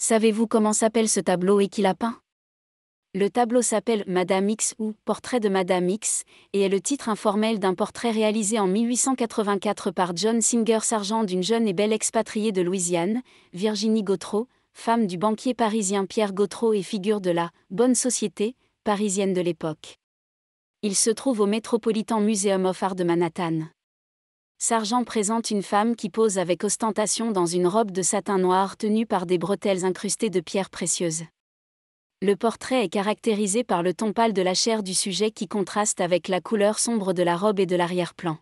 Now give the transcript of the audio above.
Savez-vous comment s'appelle ce tableau et qui l'a peint Le tableau s'appelle Madame X ou Portrait de Madame X et est le titre informel d'un portrait réalisé en 1884 par John Singer Sargent d'une jeune et belle expatriée de Louisiane, Virginie Gautreau, femme du banquier parisien Pierre Gautreau et figure de la bonne société parisienne de l'époque. Il se trouve au Metropolitan Museum of Art de Manhattan. Sargent présente une femme qui pose avec ostentation dans une robe de satin noir tenue par des bretelles incrustées de pierres précieuses. Le portrait est caractérisé par le ton pâle de la chair du sujet qui contraste avec la couleur sombre de la robe et de l'arrière-plan.